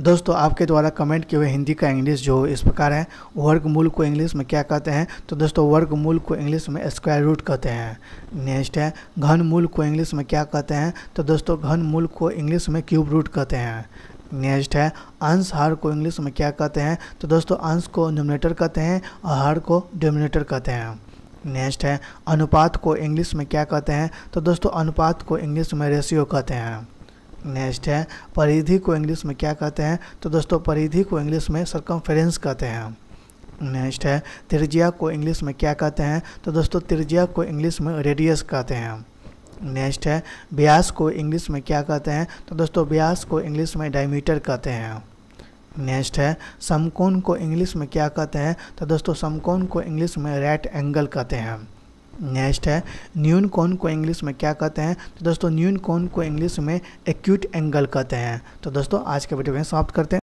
दोस्तों आपके द्वारा कमेंट किए हुए हिंदी का इंग्लिश जो इस प्रकार है वर्गमूल को इंग्लिश में क्या कहते हैं तो दोस्तों वर्गमूल को इंग्लिश में स्क्वायर रूट कहते हैं नेक्स्ट है घनमूल को इंग्लिश में क्या कहते हैं तो दोस्तों घनमूल को इंग्लिश में क्यूब रूट कहते हैं नेक्स्ट है अंश हार को इंग्लिश में क्या कहते हैं तो दोस्तों अंश को नोमिनेटर कहते हैं और हार को डोमिनेटर कहते हैं नेक्स्ट है अनुपात को इंग्लिश में क्या कहते हैं तो दोस्तों अनुपात को इंग्लिश में रेशियो कहते हैं नेक्स्ट है परिधि को इंग्लिश में क्या कहते हैं तो दोस्तों परिधि को इंग्लिश में सरकमफेरेंस कहते हैं नेक्स्ट है त्रिज्या को इंग्लिश में क्या कहते हैं तो दोस्तों त्रिज्या को इंग्लिश में रेडियस कहते हैं नेक्स्ट है ब्यास को इंग्लिश में क्या कहते हैं तो दोस्तों ब्यास को इंग्लिश में डायमीटर कहते हैं नेक्स्ट है समकोण को इंग्लिश में क्या कहते हैं तो दोस्तों समकोण को इंग्लिश में राइट एंगल कहते हैं नेक्स्ट है न्यून कौन को इंग्लिश में क्या कहते हैं तो दोस्तों न्यून कौन को इंग्लिश में एक्यूट एंगल कहते हैं तो दोस्तों आज के वीडियो में समाप्त करते हैं